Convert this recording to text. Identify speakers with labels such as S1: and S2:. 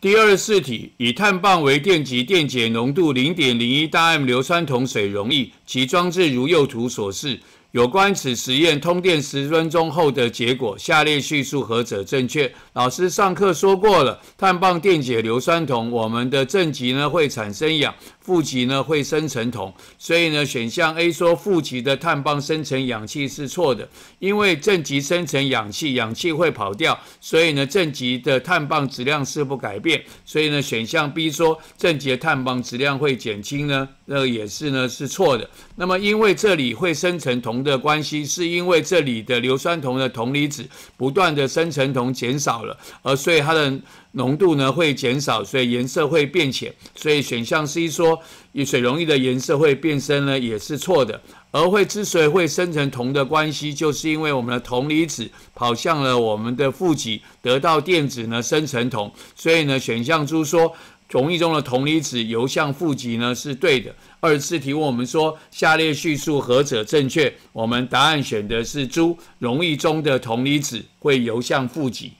S1: 第二四题以碳棒为电极，电解浓度零点零一大 M 硫酸铜水溶液，其装置如右图所示。有关此实验通电十分钟后的结果，下列叙述何者正确？老师上课说过了，碳棒电解硫酸铜，我们的正极呢会产生氧，负极呢会生成铜，所以呢选项 A 说负极的碳棒生成氧气是错的，因为正极生成氧气，氧气会跑掉，所以呢正极的碳棒质量是不改变，所以呢选项 B 说正极碳棒质量会减轻呢，那也是呢是错的。那么因为这里会生成铜。的关系是因为这里的硫酸铜的铜离子不断的生成铜减少了，而所以它的浓度呢会减少，所以颜色会变浅。所以选项 C 说水溶液的颜色会变深呢也是错的。而会之所以会生成铜的关系，就是因为我们的铜离子跑向了我们的负极，得到电子呢生成铜。所以呢选项猪说。溶液中的铜离子游向负极呢，是对的。二次题问我们说，下列叙述何者正确？我们答案选的是：，朱溶液中的铜离子会游向负极。